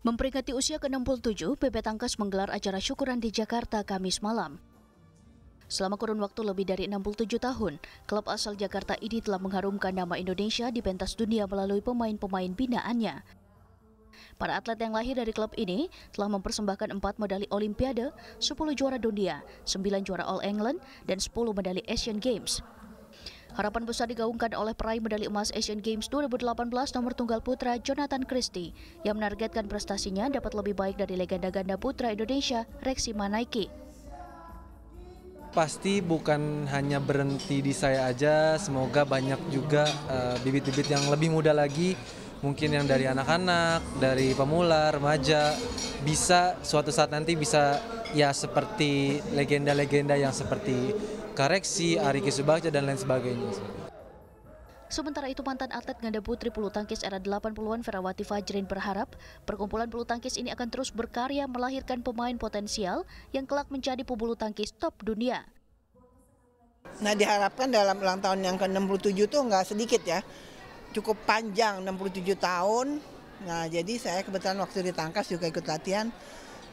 Memperingati usia ke-67, PP Tangkas menggelar acara syukuran di Jakarta Kamis malam. Selama kurun waktu lebih dari 67 tahun, klub asal Jakarta ini telah mengharumkan nama Indonesia di pentas dunia melalui pemain-pemain binaannya. Para atlet yang lahir dari klub ini telah mempersembahkan 4 medali Olimpiade, 10 juara dunia, 9 juara All England, dan 10 medali Asian Games. Harapan besar digaungkan oleh peraih medali emas Asian Games 2018 nomor tunggal putra Jonathan Christie yang menargetkan prestasinya dapat lebih baik dari legenda ganda putra Indonesia Reksi Manaiki. Pasti bukan hanya berhenti di saya aja, semoga banyak juga eh, bibit-bibit uh, bibit -bibit yang lebih muda lagi, mungkin yang dari anak-anak, dari pemula, remaja, bisa suatu saat nanti bisa ya seperti legenda-legenda yang seperti Kareksi, ariki Subakja, dan lain sebagainya. Sementara itu mantan atlet ganda putri bulu tangkis era 80-an Ferawati Fajrin berharap perkumpulan bulu tangkis ini akan terus berkarya melahirkan pemain potensial yang kelak menjadi pebulu tangkis top dunia. Nah diharapkan dalam ulang tahun yang ke-67 itu nggak sedikit ya, cukup panjang 67 tahun. Nah jadi saya kebetulan waktu ditangkas juga ikut latihan,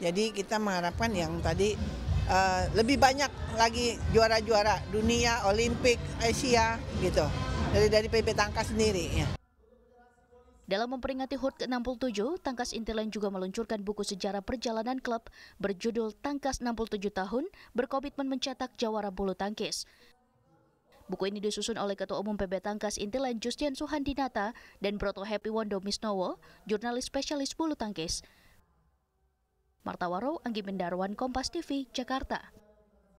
jadi kita mengharapkan yang tadi uh, lebih banyak lagi juara-juara dunia, Olimpik, Asia gitu. Dari dari PP Tangkas sendiri ya. Dalam memperingati HUT ke-67, Tangkas Intilan juga meluncurkan buku sejarah perjalanan klub berjudul Tangkas 67 Tahun berkomitmen mencetak jawara bulu tangkis. Buku ini disusun oleh Ketua Umum PB Tangkas Intilan Justian Suhandinata dan Broto Happy Wondo Misnowo, jurnalis spesialis bulu tangkis. Martawaro, Anggi Mendarwan, Kompas TV, Jakarta.